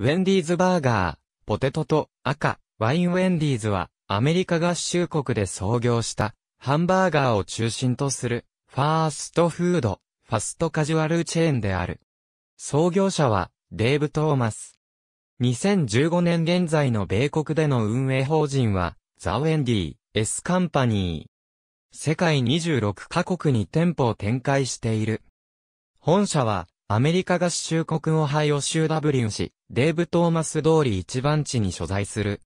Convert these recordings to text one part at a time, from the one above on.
ウェンディーズバーガー、ポテトと赤、ワインウェンディーズは、アメリカ合衆国で創業した、ハンバーガーを中心とする、ファーストフード、ファストカジュアルチェーンである。創業者は、デーブ・トーマス。2015年現在の米国での運営法人は、ザ・ウェンディー、S カンパニー。世界26カ国に店舗を展開している。本社は、アメリカ合衆国オハイオ州ダブリン市、デーブ・トーマス通り一番地に所在する。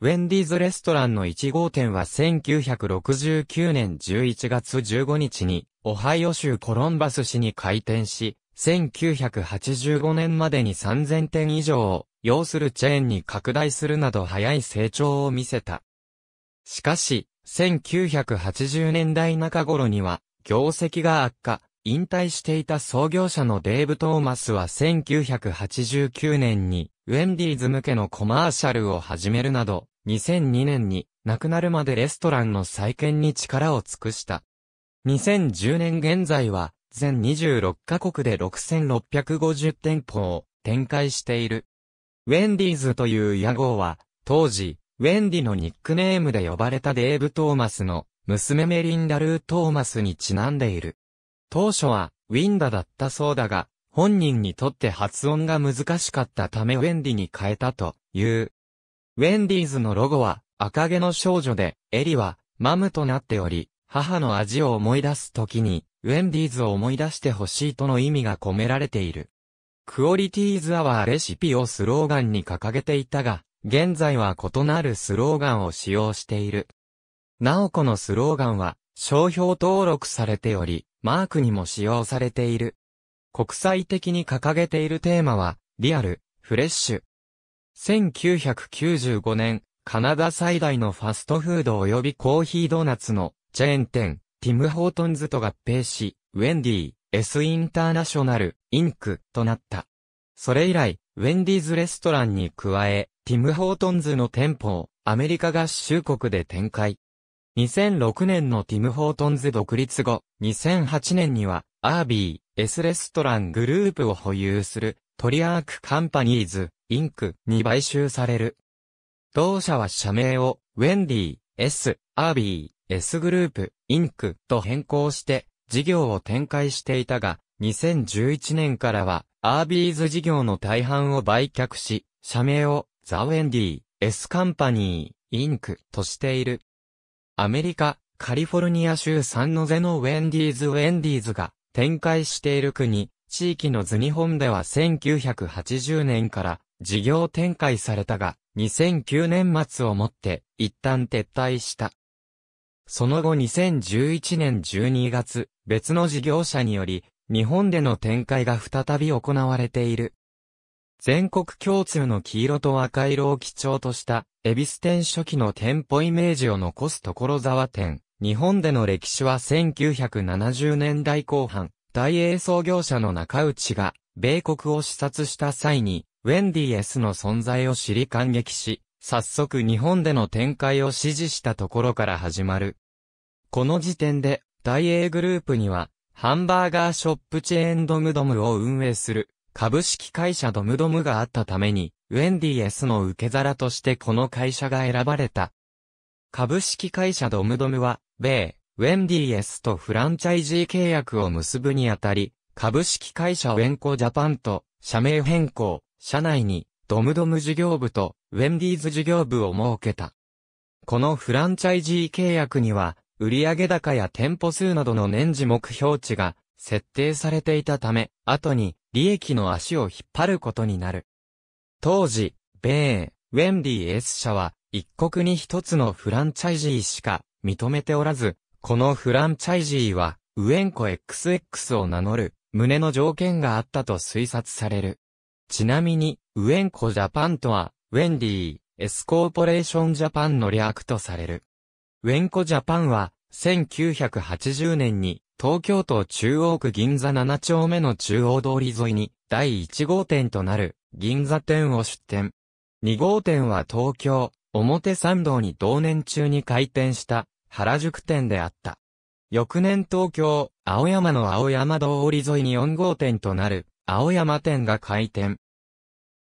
ウェンディーズレストランの1号店は1969年11月15日に、オハイオ州コロンバス市に開店し、1985年までに3000店以上を要するチェーンに拡大するなど早い成長を見せた。しかし、1980年代中頃には、業績が悪化、引退していた創業者のデーブ・トーマスは1989年に、ウェンディーズ向けのコマーシャルを始めるなど、2002年に亡くなるまでレストランの再建に力を尽くした。2010年現在は、全26カ国で6650店舗を展開している。ウェンディーズという屋号は、当時、ウェンディのニックネームで呼ばれたデーブ・トーマスの娘メリンダ・ルー・トーマスにちなんでいる。当初は、ウィンダだったそうだが、本人にとって発音が難しかったためウェンディに変えたという。ウェンディーズのロゴは赤毛の少女で、エリはマムとなっており、母の味を思い出すときに、ウェンディーズを思い出してほしいとの意味が込められている。クオリティーズアワーレシピをスローガンに掲げていたが、現在は異なるスローガンを使用している。なおこのスローガンは、商標登録されており、マークにも使用されている。国際的に掲げているテーマは、リアル、フレッシュ。1995年、カナダ最大のファストフード及びコーヒードーナツのチェーン店、ティム・ホートンズと合併し、ウェンディー、S インターナショナル、インクとなった。それ以来、ウェンディーズレストランに加え、ティム・ホートンズの店舗をアメリカ合衆国で展開。2006年のティム・ホートンズ独立後、2008年には、アービー、S レストラングループを保有する、トリアーク・カンパニーズ、インクに買収される。同社は社名を、ウェンディー、S、アービー、S グループ、インクと変更して、事業を展開していたが、2011年からは、アービーズ事業の大半を売却し、社名を、ザ・ウェンディー、S カンパニー、インクとしている。アメリカ、カリフォルニア州サンノゼのウェンディーズ・ウェンディーズが展開している国、地域の図日本では1980年から事業展開されたが、2009年末をもって一旦撤退した。その後2011年12月、別の事業者により、日本での展開が再び行われている。全国共通の黄色と赤色を基調とした、恵比寿店初期の店舗イメージを残す所沢店。日本での歴史は1970年代後半、大英創業者の中内が、米国を視察した際に、ウェンディエスの存在を知り感激し、早速日本での展開を支持したところから始まる。この時点で、大英グループには、ハンバーガーショップチェーンドムドムを運営する、株式会社ドムドムがあったために、ウェンディエスの受け皿としてこの会社が選ばれた。株式会社ドムドムは、米、ウェンディエスとフランチャイジー契約を結ぶにあたり、株式会社ウェンコジャパンと、社名変更、社内に、ドムドム事業部と、ウェンディーズ事業部を設けた。このフランチャイジー契約には、売上高や店舗数などの年次目標値が設定されていたため、後に利益の足を引っ張ることになる。当時、米、ウェンディ S 社は、一国に一つのフランチャイジーしか認めておらず、このフランチャイジーは、ウエンコ XX を名乗る、旨の条件があったと推察される。ちなみに、ウエンコジャパンとは、ウェンディー、S コーポレーションジャパンの略とされる。ウェンコジャパンは、1980年に、東京都中央区銀座7丁目の中央通り沿いに、第1号店となる、銀座店を出店。2号店は東京、表参道に同年中に開店した、原宿店であった。翌年東京、青山の青山通り沿いに4号店となる、青山店が開店。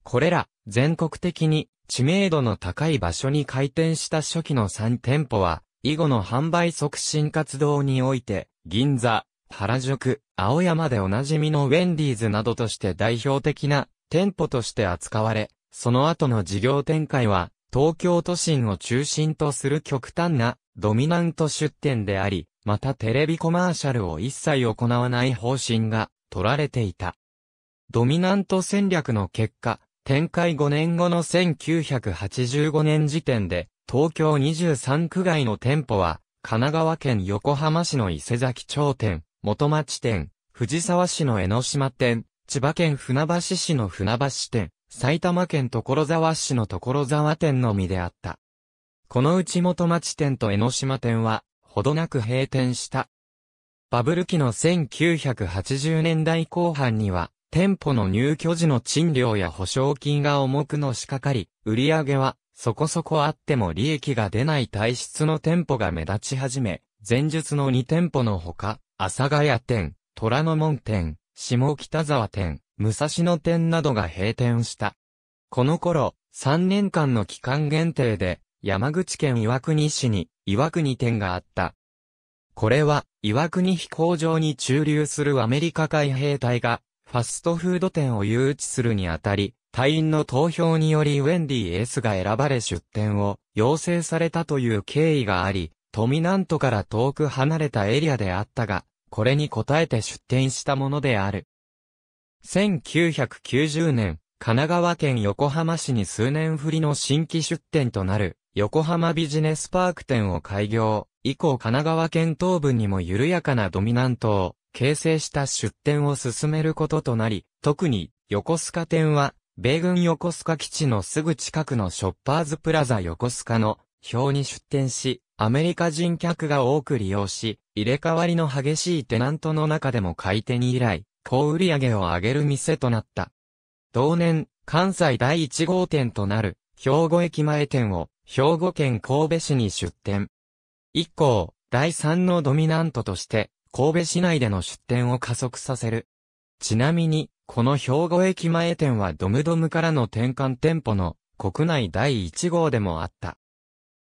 これら、全国的に知名度の高い場所に開店した初期の3店舗は、以後の販売促進活動において、銀座、原宿、青山でおなじみのウェンディーズなどとして代表的な店舗として扱われ、その後の事業展開は、東京都心を中心とする極端なドミナント出店であり、またテレビコマーシャルを一切行わない方針が取られていた。ドミナント戦略の結果、展開5年後の1985年時点で、東京23区外の店舗は、神奈川県横浜市の伊勢崎町店、元町店、藤沢市の江ノ島店、千葉県船橋市の船橋店、埼玉県所沢市の所沢店のみであった。このうち元町店と江ノ島店は、ほどなく閉店した。バブル期の1980年代後半には、店舗の入居時の賃料や保証金が重くのしかかり、売り上げはそこそこあっても利益が出ない体質の店舗が目立ち始め、前述の2店舗のほか、阿佐ヶ谷店、虎ノ門店、下北沢店、武蔵野店などが閉店した。この頃、3年間の期間限定で、山口県岩国市に岩国店があった。これは、岩国飛行場に駐留するアメリカ海兵隊が、ファストフード店を誘致するにあたり、隊員の投票によりウェンディ S が選ばれ出店を要請されたという経緯があり、トミナントから遠く離れたエリアであったが、これに応えて出店したものである。1990年、神奈川県横浜市に数年振りの新規出店となる、横浜ビジネスパーク店を開業、以降神奈川県東部にも緩やかなドミナントを形成した出店を進めることとなり、特に横須賀店は米軍横須賀基地のすぐ近くのショッパーズプラザ横須賀の表に出店し、アメリカ人客が多く利用し、入れ替わりの激しいテナントの中でも買い手に依頼、高売上を上げる店となった。同年、関西第1号店となる、兵庫駅前店を、兵庫県神戸市に出店。以降、第3のドミナントとして、神戸市内での出店を加速させる。ちなみに、この兵庫駅前店はドムドムからの転換店舗の国内第1号でもあった。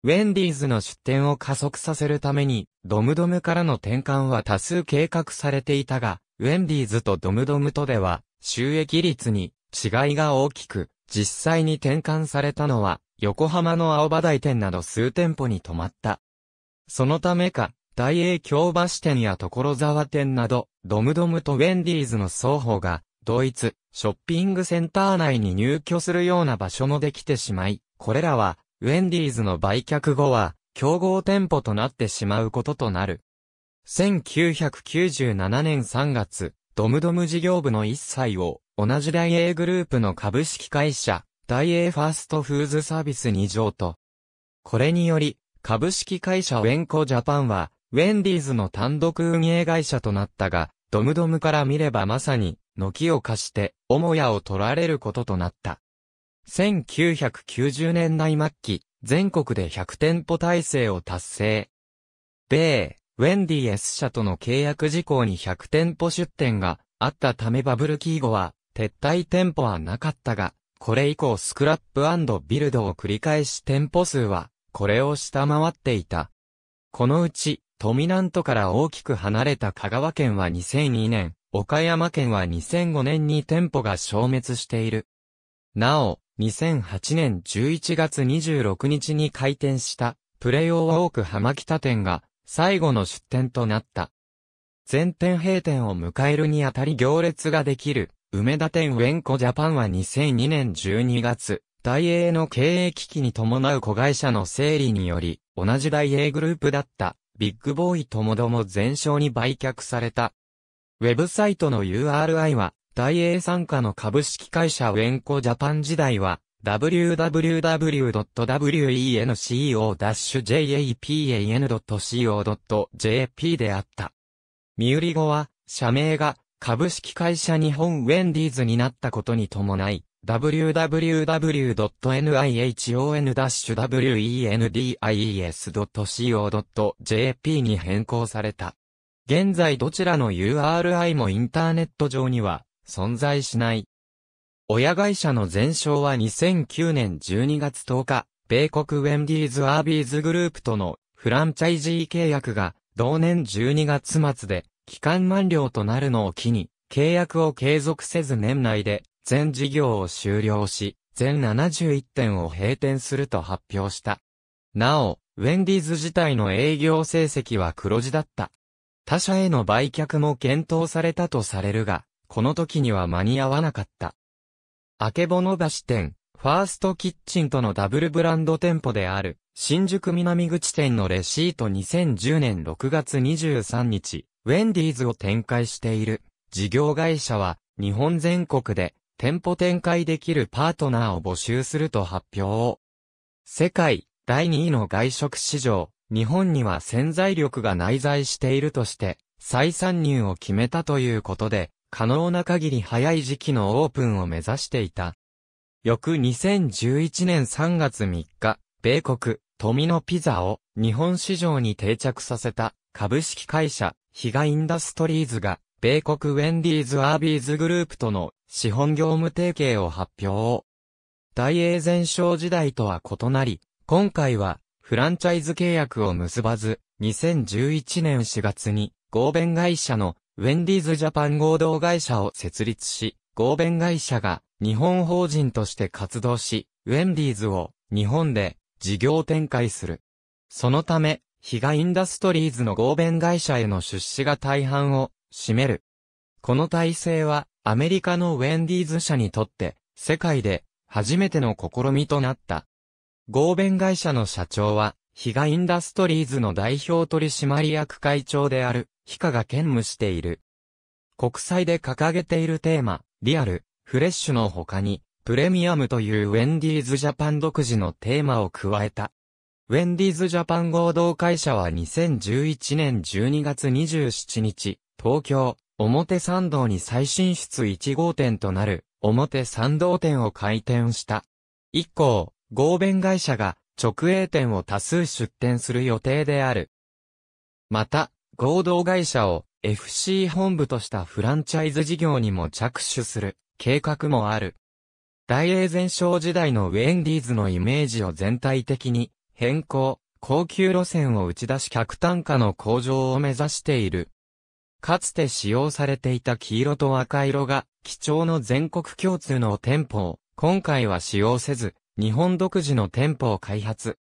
ウェンディーズの出店を加速させるために、ドムドムからの転換は多数計画されていたが、ウェンディーズとドムドムとでは、収益率に違いが大きく、実際に転換されたのは、横浜の青葉台店など数店舗に泊まった。そのためか、大英京橋店や所沢店など、ドムドムとウェンディーズの双方が、ドイツ、ショッピングセンター内に入居するような場所もできてしまい、これらは、ウェンディーズの売却後は、競合店舗となってしまうこととなる。1997年3月、ドムドム事業部の一切を、同じ大英グループの株式会社、大英ファーストフーズサービスに譲と。これにより、株式会社ウェンコジャパンは、ウェンディーズの単独運営会社となったが、ドムドムから見ればまさに、軒を貸して、母屋を取られることとなった。1990年代末期、全国で100店舗体制を達成。米、ウェンディ S 社との契約事項に100店舗出店があったためバブル期ー後は、撤退店舗はなかったが、これ以降スクラップビルドを繰り返し店舗数は、これを下回っていた。このうち、富南都から大きく離れた香川県は2002年、岡山県は2005年に店舗が消滅している。なお、2008年11月26日に開店したプレイオーウォーク浜北店が最後の出店となった。全店閉店を迎えるにあたり行列ができる梅田店ウェンコジャパンは2002年12月、大英の経営危機に伴う子会社の整理により、同じ大英グループだった、ビッグボーイともども全商に売却された。ウェブサイトの URI は、大英参加の株式会社ウェンコジャパン時代は、www.wenco-japan.co.jp であった。身売り後は、社名が、株式会社日本ウェンディーズになったことに伴い、www.nihon-wendies.co.jp に変更された。現在どちらの URI もインターネット上には存在しない。親会社の前哨は2009年12月10日、米国ウェンディーズ・アービーズグループとのフランチャイジー契約が同年12月末で期間満了となるのを機に契約を継続せず年内で全事業を終了し全71店を閉店すると発表した。なお、ウェンディーズ自体の営業成績は黒字だった。他社への売却も検討されたとされるが、この時には間に合わなかった。あけぼの橋店、ファーストキッチンとのダブルブランド店舗である、新宿南口店のレシート2010年6月23日、ウェンディーズを展開している事業会社は、日本全国で店舗展開できるパートナーを募集すると発表を。世界第2位の外食市場、日本には潜在力が内在しているとして、再参入を決めたということで、可能な限り早い時期のオープンを目指していた。翌2011年3月3日、米国、富のピザを日本市場に定着させた株式会社、ヒガインダストリーズが、米国ウェンディーズ・アービーズグループとの資本業務提携を発表。大英全商時代とは異なり、今回はフランチャイズ契約を結ばず、2011年4月に合弁会社のウェンディーズジャパン合同会社を設立し、合弁会社が日本法人として活動し、ウェンディーズを日本で事業展開する。そのため、ヒガインダストリーズの合弁会社への出資が大半を占める。この体制はアメリカのウェンディーズ社にとって世界で初めての試みとなった。合弁会社の社長は、ヒガインダストリーズの代表取締役会長である、ヒカが兼務している。国際で掲げているテーマ、リアル、フレッシュの他に、プレミアムというウェンディーズジャパン独自のテーマを加えた。ウェンディーズジャパン合同会社は2011年12月27日、東京、表参道に最新出1号店となる、表参道店を開店した。以降、合弁会社が直営店を多数出店する予定である。また、合同会社を FC 本部としたフランチャイズ事業にも着手する計画もある。大英全勝時代のウェンディーズのイメージを全体的に変更、高級路線を打ち出し客単価の向上を目指している。かつて使用されていた黄色と赤色が、貴重の全国共通の店舗を、今回は使用せず、日本独自の店舗を開発。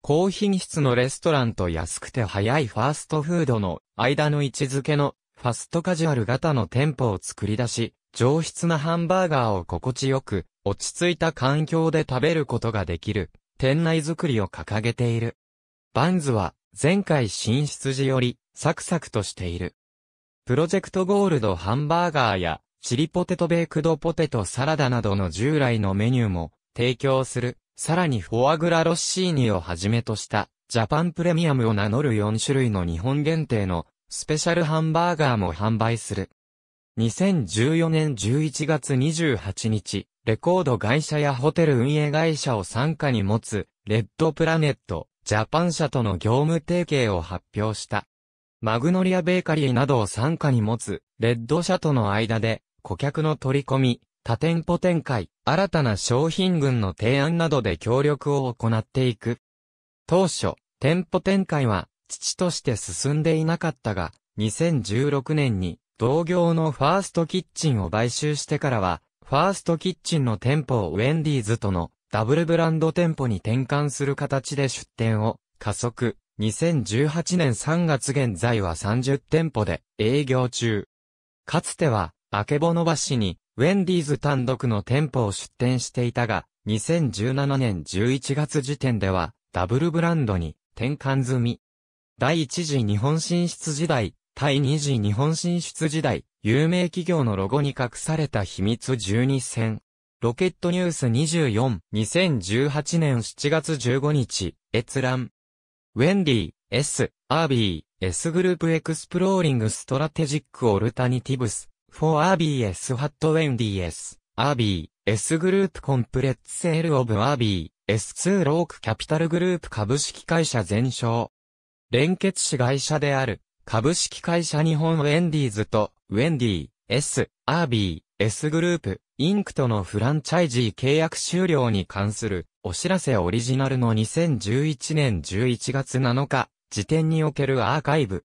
高品質のレストランと安くて早いファーストフードの間の位置づけのファストカジュアル型の店舗を作り出し、上質なハンバーガーを心地よく、落ち着いた環境で食べることができる、店内作りを掲げている。バンズは、前回進出時より、サクサクとしている。プロジェクトゴールドハンバーガーや、チリポテトベイクドポテトサラダなどの従来のメニューも、提供する。さらにフォアグラロッシーニをはじめとしたジャパンプレミアムを名乗る4種類の日本限定のスペシャルハンバーガーも販売する。2014年11月28日、レコード会社やホテル運営会社を傘下に持つ、レッドプラネット、ジャパン社との業務提携を発表した。マグノリアベーカリーなどを傘下に持つ、レッド社との間で、顧客の取り込み、多店舗展開、新たな商品群の提案などで協力を行っていく。当初、店舗展開は、父として進んでいなかったが、2016年に、同業のファーストキッチンを買収してからは、ファーストキッチンの店舗をウェンディーズとのダブルブランド店舗に転換する形で出店を加速。2018年3月現在は30店舗で営業中。かつては、あけぼの橋にウェンディーズ単独の店舗を出店していたが、2017年11月時点では、ダブルブランドに転換済み。第1次日本進出時代、第2次日本進出時代、有名企業のロゴに隠された秘密12選。ロケットニュース24、2018年7月15日、閲覧。ウェンディ、ー、S、アービー、S グループエクスプローリングストラテジックオルタニティブス、for RBS h o t Wendy's, RB, S グループコンプレッツセールオブ RB, S2 ロークキャピタルグループ株式会社全商。連結子会社である、株式会社日本ウェンディーズと、ウェンディー、S、RB、S グループ、インクとのフランチャイジー契約終了に関する、お知らせオリジナルの2011年11月7日、時点におけるアーカイブ。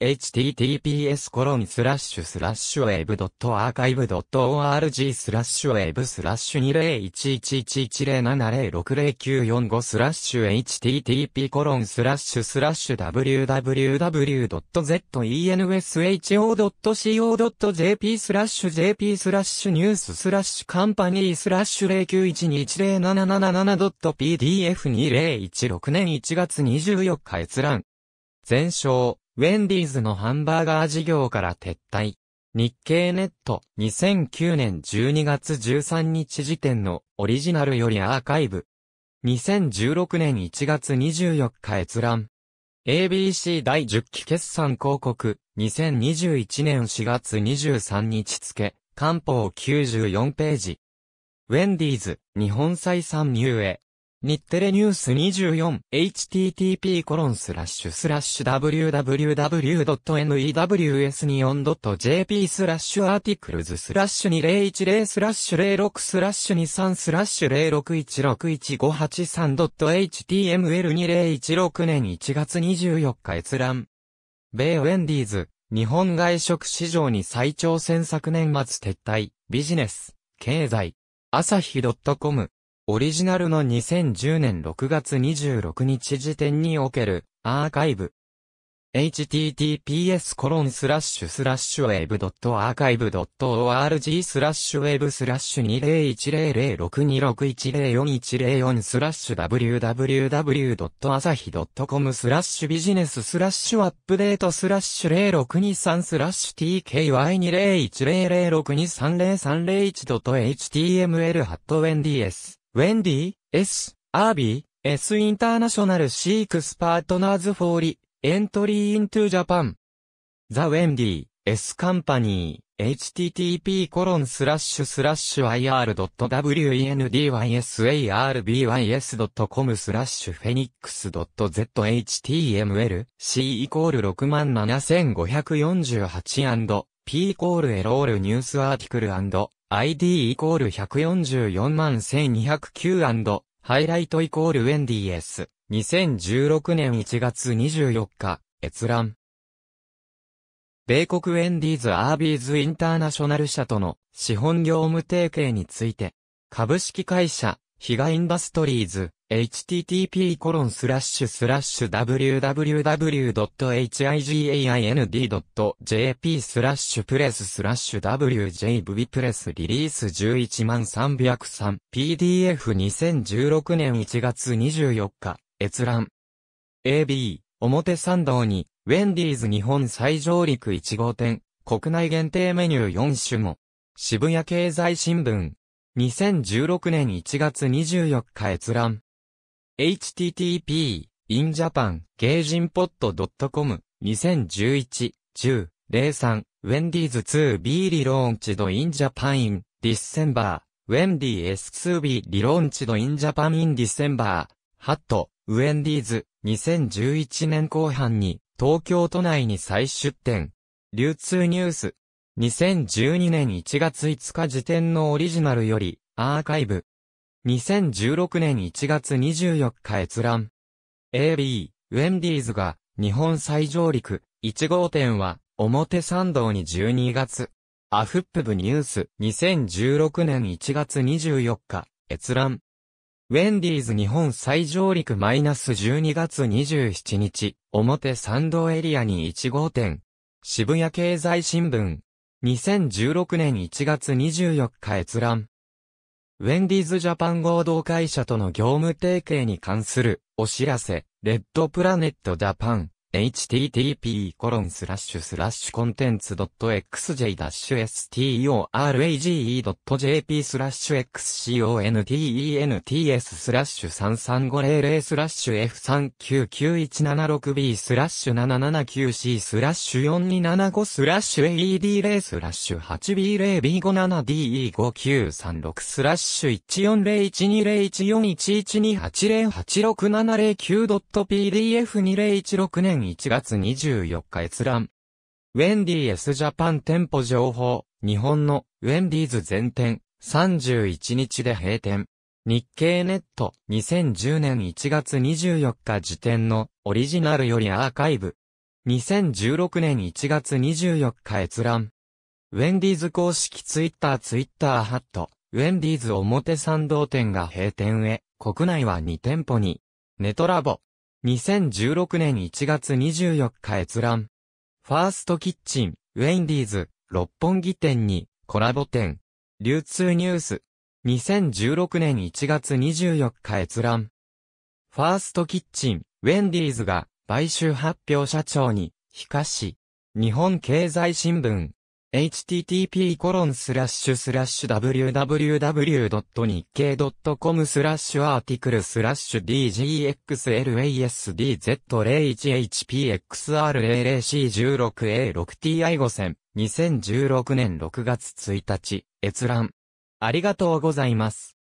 https コロンスラッシュスラッシュウェブドットアーカイブドット org スラッシュウェブスラッシュ2011110706094スラッシュ http コロンスラッシュスラッシュ www.zensho.co.jp スラッシュ jp スラッシュニューススラッシュカンパニースラッシュ 091210777.pdf2016 年1月24日閲覧。全勝。ウェンディーズのハンバーガー事業から撤退。日経ネット2009年12月13日時点のオリジナルよりアーカイブ。2016年1月24日閲覧。ABC 第10期決算広告、2021年4月23日付、官報94ページ。ウェンディーズ、日本再参入へ、日テレニュース 24http://www.news24.jp スラッシュアーティクルズスラッシュ2010スラッシュ06スラッシュ23スラッシュ 06161583.html2016 年1月24日閲覧。米ウェンディーズ、日本外食市場に再挑戦昨年末撤退、ビジネス、経済、朝日 .com オリジナルの2010年6月26日時点におけるアーカイブ。https コロンスラッシュスラッシュウェブドットアーカイブドット org スラッシュウェブスラッシュ20106261041041スラッシュ w w w 朝日 c o m スラッシュビジネススラッシュアップデートスラッシュ0623スラッシュ tky201006230301.html ハットウェンディエスウェンディ、S、アービー、S インターナショナルシークスパートナーズフォーリ、エントリーイントゥジャパン。ザ・ウェンディ、S カンパニー、http コロンスラッシュスラッシュ ir.wendysarbys.com スラッシュフェニックス .zhtml c イコール67548 &p イコールエロールニュースアーティクル ID イコール144万 1209& ハイライトイコールウェンディ S。2016年1月24日、閲覧。米国ウェンディーズ・アービーズ・インターナショナル社との資本業務提携について、株式会社ヒガインダストリーズ、http://www.higain.jp スラッシュプレススラッシュ wjv プレスリリース11万303 PDF2016 年1月24日閲覧 AB 表参道にウェンディーズ日本最上陸1号店国内限定メニュー4種も渋谷経済新聞2016年1月24日閲覧。http in japan gaijinpod.com 2011-10-03 Wendy's 2 B relaunched in Japan in December Wendy's 2 B relaunched in Japan in December ハット、ウェンディーズ、2011年後半に、東京都内に再出店。流通ニュース、2012年1月5日時点のオリジナルより、アーカイブ。2016年1月24日閲覧。AB、ウェンディーズが、日本最上陸、1号店は、表参道に12月。アフップブニュース、2016年1月24日、閲覧。ウェンディーズ日本最上陸マイナス12月27日、表参道エリアに1号店。渋谷経済新聞、2016年1月24日閲覧。ウェンディーズジャパン合同会社との業務提携に関するお知らせ、レッドプラネットジャパン。http://contents.xj-storage.jp スラッシュ xcontents スラッシュ33500スラッシュ F399176B スラッシュ 779C スラッシュ4275スラッシュ AED0 スラッシュ 8B0B57DE5936 スラッシュ 14012014118086709.pdf2016 年1月24日閲覧。ウェンディー S ジャパン店舗情報、日本のウェンディーズ全店、31日で閉店。日経ネット2010年1月24日時点のオリジナルよりアーカイブ。2016年1月24日閲覧。ウェンディーズ公式ツイッターツイッターハット。ウェンディーズ表参道店が閉店へ、国内は2店舗に。ネトラボ、2016年1月24日閲覧。ファーストキッチン、ウェンディーズ、六本木店に、コラボ店。流通ニュース。2016年1月24日閲覧。ファーストキッチン、ウェンディーズが、買収発表社長に、非かし。日本経済新聞。http://www.nikkei.com スラッシュアーティクルスラッシュ DGXLASDZ01HPXR00C16A6TI5000 2016年6月1日閲覧ありがとうございます。